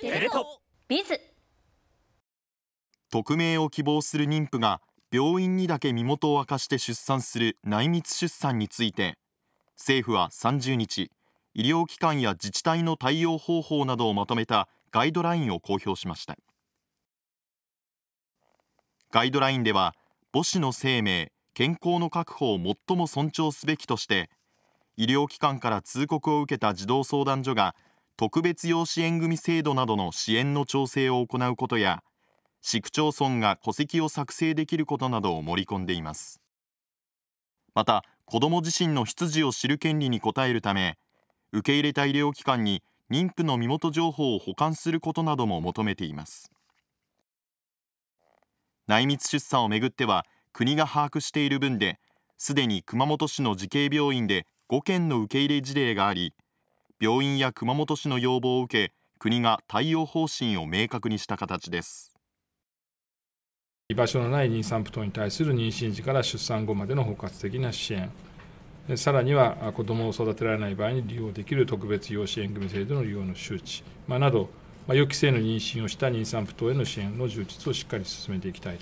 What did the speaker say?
テレ東ビズ匿名を希望する妊婦が病院にだけ身元を明かして出産する内密出産について政府は30日医療機関や自治体の対応方法などをまとめたガイドラインを公表しましたガイドラインでは母子の生命健康の確保を最も尊重すべきとして医療機関から通告を受けた児童相談所が特別養子縁組制度などの支援の調整を行うことや市区町村が戸籍を作成できることなどを盛り込んでいますまた子ども自身の出自を知る権利に応えるため受け入れた医療機関に妊婦の身元情報を保管することなども求めています内密出産をめぐっては国が把握している分ですでに熊本市の慈恵病院で5件の受け入れ事例があり病院や熊本市の要望を受け国が対応方針を明確にした形です居場所のない妊産婦等に対する妊娠時から出産後までの包括的な支援さらには子どもを育てられない場合に利用できる特別養子縁組制度の利用の周知、まあ、など、まあ、予期せぬ妊娠をした妊産婦等への支援の充実をしっかり進めていきたい